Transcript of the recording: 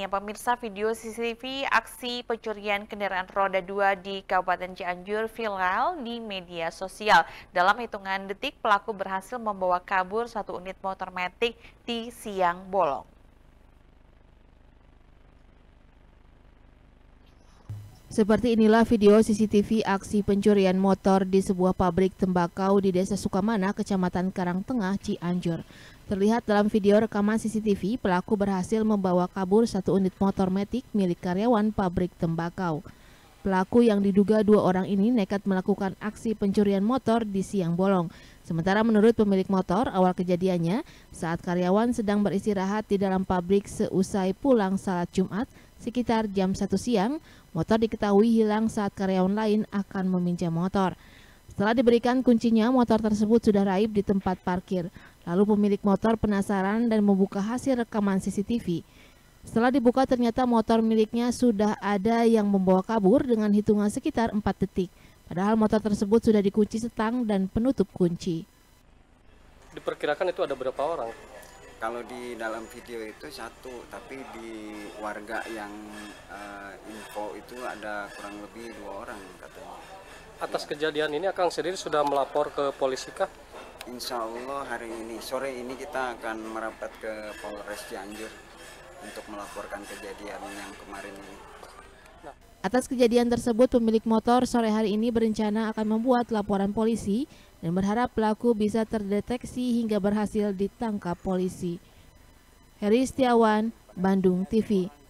Ya, pemirsa video CCTV aksi pencurian kendaraan roda 2 di Kabupaten Cianjur viral di media sosial. Dalam hitungan detik, pelaku berhasil membawa kabur satu unit motor metik di siang bolong. Seperti inilah video CCTV aksi pencurian motor di sebuah pabrik tembakau di Desa Sukamana, Kecamatan Karangtengah, Cianjur. Terlihat dalam video rekaman CCTV, pelaku berhasil membawa kabur satu unit motor metik milik karyawan pabrik tembakau. Pelaku yang diduga dua orang ini nekat melakukan aksi pencurian motor di siang bolong. Sementara menurut pemilik motor, awal kejadiannya saat karyawan sedang beristirahat di dalam pabrik seusai pulang salat Jumat sekitar jam 1 siang, motor diketahui hilang saat karyawan lain akan meminjam motor. Setelah diberikan kuncinya, motor tersebut sudah raib di tempat parkir. Lalu pemilik motor penasaran dan membuka hasil rekaman CCTV. Setelah dibuka ternyata motor miliknya sudah ada yang membawa kabur dengan hitungan sekitar 4 detik. Padahal motor tersebut sudah dikunci setang dan penutup kunci. Diperkirakan itu ada berapa orang? Kalau di dalam video itu satu, tapi di warga yang uh, info itu ada kurang lebih dua orang katanya. Atas ya. kejadian ini, Akang sendiri sudah melapor ke polisi kah? Insya Allah hari ini, sore ini kita akan merapat ke Polres Cianjur untuk melaporkan kejadian yang kemarin ini. Atas kejadian tersebut, pemilik motor sore hari ini berencana akan membuat laporan polisi dan berharap pelaku bisa terdeteksi hingga berhasil ditangkap polisi. Heri Setiawan, Bandung TV.